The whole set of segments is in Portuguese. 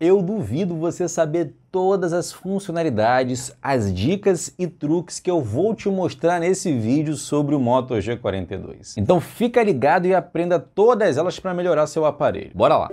Eu duvido você saber todas as funcionalidades, as dicas e truques que eu vou te mostrar nesse vídeo sobre o Moto G42. Então fica ligado e aprenda todas elas para melhorar seu aparelho. Bora lá!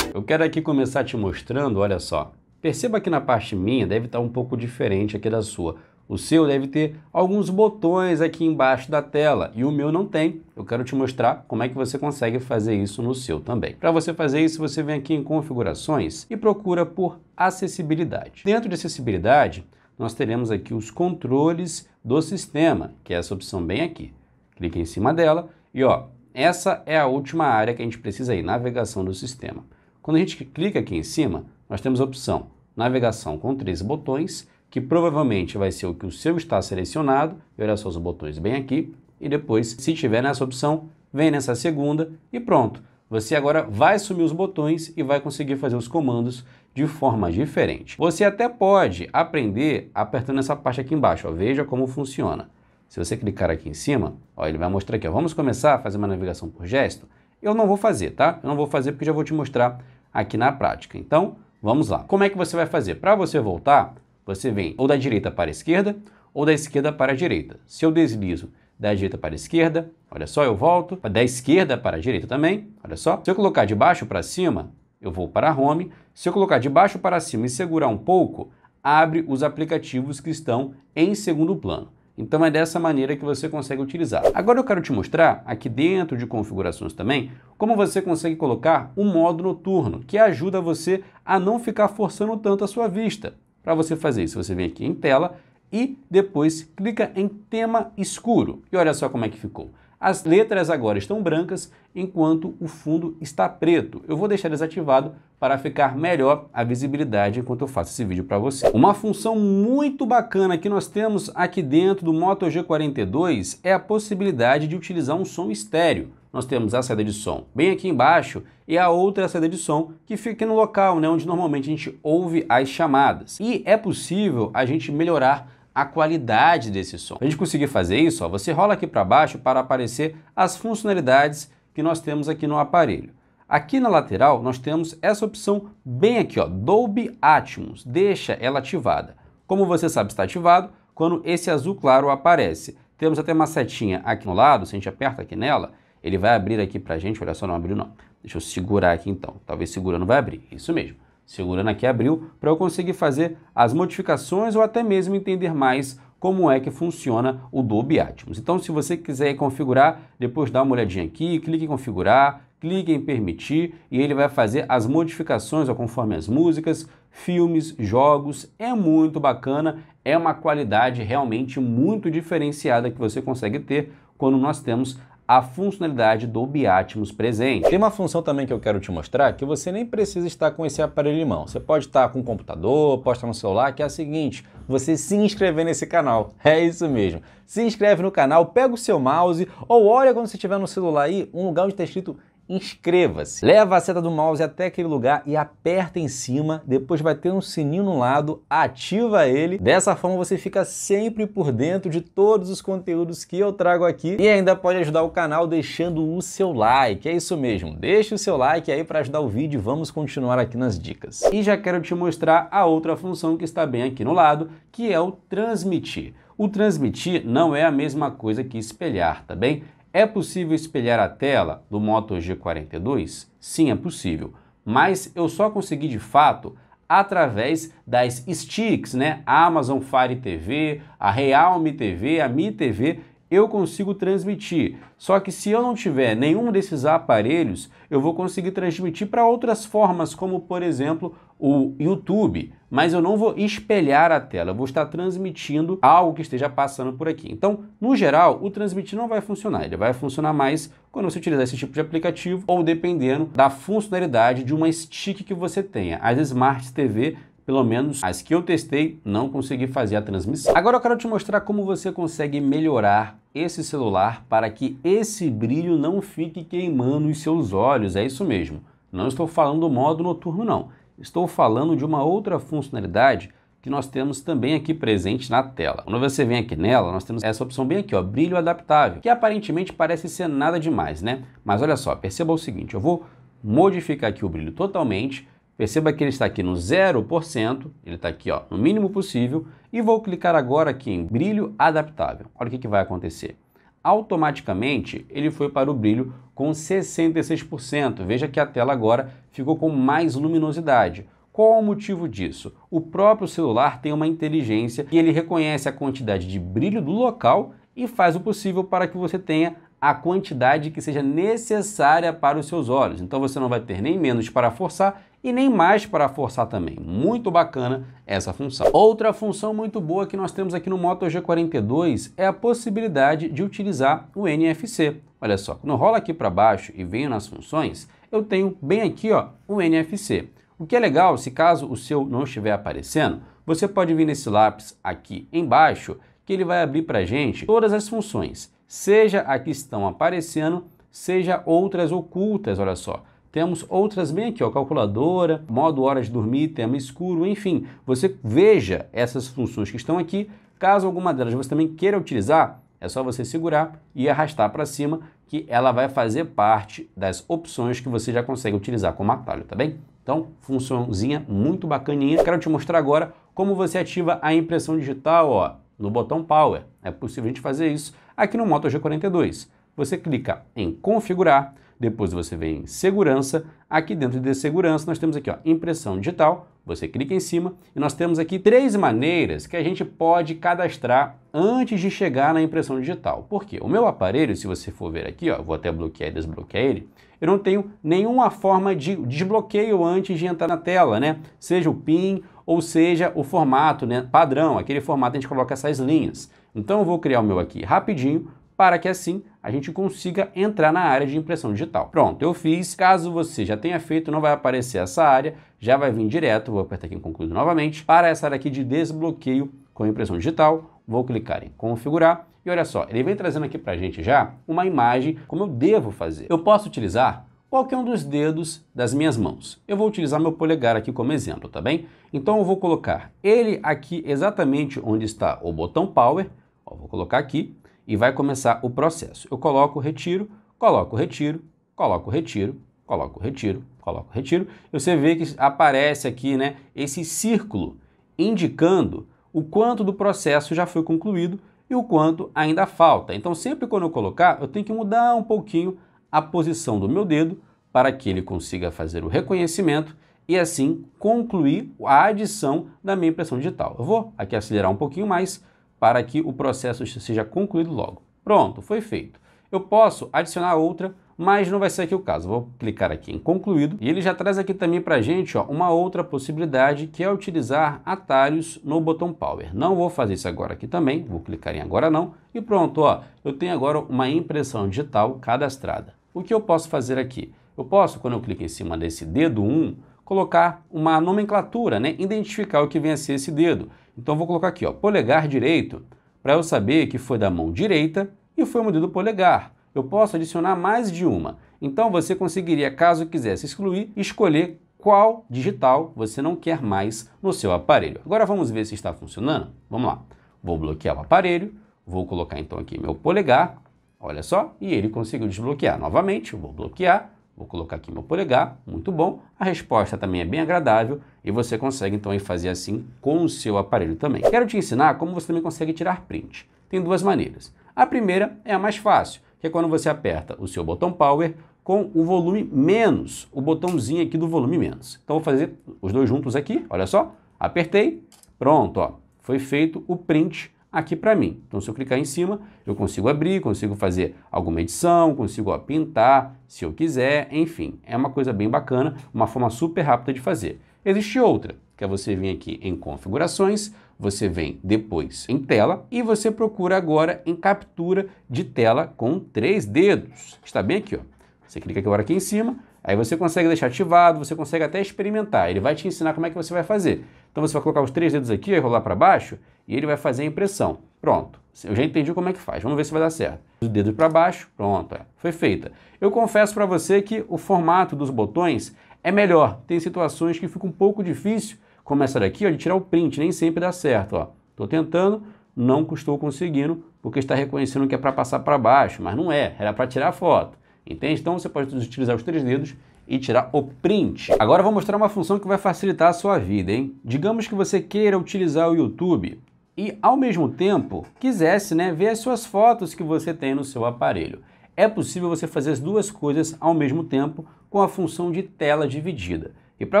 Eu quero aqui começar te mostrando, olha só, Perceba que na parte minha deve estar tá um pouco diferente aqui da sua. O seu deve ter alguns botões aqui embaixo da tela e o meu não tem. Eu quero te mostrar como é que você consegue fazer isso no seu também. Para você fazer isso, você vem aqui em configurações e procura por acessibilidade. Dentro de acessibilidade, nós teremos aqui os controles do sistema, que é essa opção bem aqui. Clique em cima dela e ó, essa é a última área que a gente precisa ir, navegação do sistema. Quando a gente clica aqui em cima, nós temos a opção navegação com três botões, que provavelmente vai ser o que o seu está selecionado, e olha só os botões bem aqui, e depois, se tiver nessa opção, vem nessa segunda e pronto. Você agora vai sumir os botões e vai conseguir fazer os comandos de forma diferente. Você até pode aprender apertando essa parte aqui embaixo, ó, veja como funciona. Se você clicar aqui em cima, ó, ele vai mostrar aqui, ó, vamos começar a fazer uma navegação por gesto? Eu não vou fazer, tá? Eu não vou fazer porque já vou te mostrar aqui na prática. Então, Vamos lá. Como é que você vai fazer? Para você voltar, você vem ou da direita para a esquerda ou da esquerda para a direita. Se eu deslizo da direita para a esquerda, olha só, eu volto. Da esquerda para a direita também, olha só. Se eu colocar de baixo para cima, eu vou para Home. Se eu colocar de baixo para cima e segurar um pouco, abre os aplicativos que estão em segundo plano. Então é dessa maneira que você consegue utilizar. Agora eu quero te mostrar, aqui dentro de configurações também, como você consegue colocar o um modo noturno, que ajuda você a não ficar forçando tanto a sua vista. Para você fazer isso, você vem aqui em tela e depois clica em tema escuro. E olha só como é que ficou. As letras agora estão brancas, enquanto o fundo está preto. Eu vou deixar desativado para ficar melhor a visibilidade enquanto eu faço esse vídeo para você. Uma função muito bacana que nós temos aqui dentro do Moto G42 é a possibilidade de utilizar um som estéreo. Nós temos a saída de som bem aqui embaixo e a outra é saída de som que fica no local né, onde normalmente a gente ouve as chamadas. E é possível a gente melhorar a qualidade desse som. Para a gente conseguir fazer isso, ó, você rola aqui para baixo para aparecer as funcionalidades que nós temos aqui no aparelho. Aqui na lateral nós temos essa opção bem aqui, ó, Dolby Atmos, deixa ela ativada. Como você sabe está ativado quando esse azul claro aparece. Temos até uma setinha aqui no lado, se a gente aperta aqui nela, ele vai abrir aqui para gente, olha só, não abriu não. Deixa eu segurar aqui então, talvez segurando vai abrir, isso mesmo segurando aqui abril para eu conseguir fazer as modificações ou até mesmo entender mais como é que funciona o Dolby Atmos. Então, se você quiser configurar, depois dá uma olhadinha aqui, clique em configurar, clique em permitir e ele vai fazer as modificações conforme as músicas, filmes, jogos. É muito bacana, é uma qualidade realmente muito diferenciada que você consegue ter quando nós temos a funcionalidade do Biatmos presente. Tem uma função também que eu quero te mostrar que você nem precisa estar com esse aparelho em mão. Você pode estar com o computador, pode estar no celular, que é a seguinte, você se inscrever nesse canal. É isso mesmo. Se inscreve no canal, pega o seu mouse ou olha quando você estiver no celular aí um lugar onde está escrito inscreva-se. Leva a seta do mouse até aquele lugar e aperta em cima, depois vai ter um sininho no lado, ativa ele. Dessa forma você fica sempre por dentro de todos os conteúdos que eu trago aqui e ainda pode ajudar o canal deixando o seu like. É isso mesmo, deixa o seu like aí para ajudar o vídeo vamos continuar aqui nas dicas. E já quero te mostrar a outra função que está bem aqui no lado, que é o transmitir. O transmitir não é a mesma coisa que espelhar, tá bem? É possível espelhar a tela do Moto G42? Sim, é possível, mas eu só consegui de fato através das sticks, né? A Amazon Fire TV, a Realme TV, a Mi TV eu consigo transmitir. Só que se eu não tiver nenhum desses aparelhos, eu vou conseguir transmitir para outras formas, como por exemplo o YouTube, mas eu não vou espelhar a tela, eu vou estar transmitindo algo que esteja passando por aqui. Então, no geral, o transmitir não vai funcionar, ele vai funcionar mais quando você utilizar esse tipo de aplicativo ou dependendo da funcionalidade de uma stick que você tenha. As Smart TV pelo menos as que eu testei, não consegui fazer a transmissão. Agora eu quero te mostrar como você consegue melhorar esse celular para que esse brilho não fique queimando os seus olhos, é isso mesmo. Não estou falando do modo noturno não, estou falando de uma outra funcionalidade que nós temos também aqui presente na tela. Quando você vem aqui nela, nós temos essa opção bem aqui, ó, brilho adaptável, que aparentemente parece ser nada demais, né? Mas olha só, perceba o seguinte, eu vou modificar aqui o brilho totalmente Perceba que ele está aqui no 0%, ele está aqui ó, no mínimo possível, e vou clicar agora aqui em brilho adaptável. Olha o que, que vai acontecer. Automaticamente ele foi para o brilho com 66%. Veja que a tela agora ficou com mais luminosidade. Qual o motivo disso? O próprio celular tem uma inteligência e ele reconhece a quantidade de brilho do local e faz o possível para que você tenha a quantidade que seja necessária para os seus olhos. Então você não vai ter nem menos para forçar e nem mais para forçar também. Muito bacana essa função. Outra função muito boa que nós temos aqui no Moto G42 é a possibilidade de utilizar o NFC. Olha só, quando eu rolo aqui para baixo e venho nas funções, eu tenho bem aqui ó, o NFC. O que é legal, se caso o seu não estiver aparecendo, você pode vir nesse lápis aqui embaixo, que ele vai abrir para gente todas as funções seja a que estão aparecendo, seja outras ocultas, olha só. Temos outras bem aqui, ó, calculadora, modo horas de dormir, tema escuro, enfim. Você veja essas funções que estão aqui. Caso alguma delas você também queira utilizar, é só você segurar e arrastar para cima que ela vai fazer parte das opções que você já consegue utilizar como atalho, tá bem? Então, funçãozinha muito bacaninha. Quero te mostrar agora como você ativa a impressão digital, ó, no botão Power. É possível a gente fazer isso aqui no Moto G42. Você clica em configurar, depois você vem em segurança, aqui dentro de segurança nós temos aqui ó, impressão digital, você clica em cima e nós temos aqui três maneiras que a gente pode cadastrar antes de chegar na impressão digital. Por quê? O meu aparelho, se você for ver aqui, ó, vou até bloquear e desbloquear ele, eu não tenho nenhuma forma de desbloqueio antes de entrar na tela, né? Seja o PIN ou seja o formato né, padrão, aquele formato a gente coloca essas linhas. Então eu vou criar o meu aqui rapidinho para que assim a gente consiga entrar na área de impressão digital. Pronto, eu fiz. Caso você já tenha feito, não vai aparecer essa área, já vai vir direto, vou apertar aqui em concluído novamente, para essa área aqui de desbloqueio com impressão digital, vou clicar em configurar e olha só, ele vem trazendo aqui para a gente já uma imagem como eu devo fazer. Eu posso utilizar qualquer um dos dedos das minhas mãos. Eu vou utilizar meu polegar aqui como exemplo, tá bem? Então eu vou colocar ele aqui exatamente onde está o botão power, Ó, vou colocar aqui e vai começar o processo. Eu coloco retiro, coloco retiro, coloco retiro, coloco retiro, coloco retiro. você vê que aparece aqui né, esse círculo indicando o quanto do processo já foi concluído e o quanto ainda falta. Então, sempre quando eu colocar, eu tenho que mudar um pouquinho a posição do meu dedo para que ele consiga fazer o reconhecimento e assim concluir a adição da minha impressão digital. Eu vou aqui acelerar um pouquinho mais para que o processo seja concluído logo. Pronto, foi feito. Eu posso adicionar outra, mas não vai ser aqui o caso. Vou clicar aqui em concluído e ele já traz aqui também para a gente ó, uma outra possibilidade que é utilizar atalhos no botão Power. Não vou fazer isso agora aqui também, vou clicar em agora não e pronto, ó, eu tenho agora uma impressão digital cadastrada. O que eu posso fazer aqui? Eu posso, quando eu clico em cima desse dedo 1, colocar uma nomenclatura, né? identificar o que vem a ser esse dedo. Então vou colocar aqui, ó, polegar direito, para eu saber que foi da mão direita e foi o meu dedo polegar. Eu posso adicionar mais de uma. Então você conseguiria, caso quisesse excluir, escolher qual digital você não quer mais no seu aparelho. Agora vamos ver se está funcionando? Vamos lá. Vou bloquear o aparelho, vou colocar então aqui meu polegar, olha só, e ele conseguiu desbloquear novamente, vou bloquear, Vou colocar aqui meu polegar, muito bom. A resposta também é bem agradável e você consegue então fazer assim com o seu aparelho também. Quero te ensinar como você também consegue tirar print. Tem duas maneiras. A primeira é a mais fácil, que é quando você aperta o seu botão power com o volume menos, o botãozinho aqui do volume menos. Então vou fazer os dois juntos aqui, olha só. Apertei, pronto, ó. Foi feito o print aqui para mim. Então, se eu clicar em cima, eu consigo abrir, consigo fazer alguma edição, consigo ó, pintar, se eu quiser, enfim. É uma coisa bem bacana, uma forma super rápida de fazer. Existe outra, que é você vir aqui em configurações, você vem depois em tela e você procura agora em captura de tela com três dedos. Está bem aqui, ó. Você clica agora aqui em cima, Aí você consegue deixar ativado, você consegue até experimentar. Ele vai te ensinar como é que você vai fazer. Então você vai colocar os três dedos aqui, rolar para baixo e ele vai fazer a impressão. Pronto. Eu já entendi como é que faz. Vamos ver se vai dar certo. Os dedos para baixo, pronto. É. Foi feita. Eu confesso para você que o formato dos botões é melhor. Tem situações que fica um pouco difícil, como essa daqui, ó, de tirar o print. Nem sempre dá certo. Ó. Tô tentando, não estou conseguindo, porque está reconhecendo que é para passar para baixo, mas não é. Era para tirar a foto. Entende? Então você pode utilizar os três dedos e tirar o print. Agora vou mostrar uma função que vai facilitar a sua vida, hein? Digamos que você queira utilizar o YouTube e ao mesmo tempo quisesse, né, ver as suas fotos que você tem no seu aparelho. É possível você fazer as duas coisas ao mesmo tempo com a função de tela dividida. E para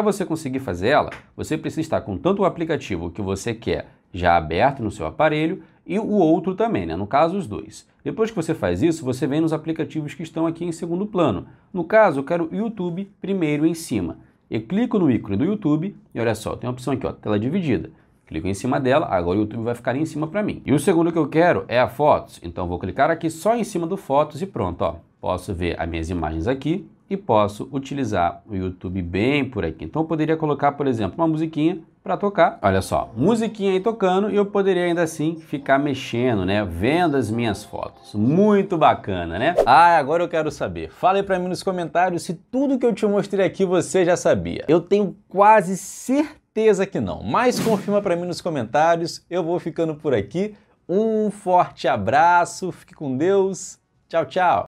você conseguir fazer ela, você precisa estar com tanto o aplicativo que você quer já aberto no seu aparelho, e o outro também, né? no caso, os dois. Depois que você faz isso, você vem nos aplicativos que estão aqui em segundo plano. No caso, eu quero o YouTube primeiro em cima. Eu clico no ícone do YouTube e olha só, tem uma opção aqui, ó, tela dividida. Clico em cima dela, agora o YouTube vai ficar em cima para mim. E o segundo que eu quero é a Fotos, então vou clicar aqui só em cima do Fotos e pronto, ó. Posso ver as minhas imagens aqui e posso utilizar o YouTube bem por aqui. Então eu poderia colocar, por exemplo, uma musiquinha para tocar. Olha só, musiquinha aí tocando e eu poderia ainda assim ficar mexendo, né? Vendo as minhas fotos. Muito bacana, né? Ah, agora eu quero saber. Fala aí para mim nos comentários se tudo que eu te mostrei aqui você já sabia. Eu tenho quase certeza que não, mas confirma para mim nos comentários. Eu vou ficando por aqui. Um forte abraço, fique com Deus. Tchau, tchau.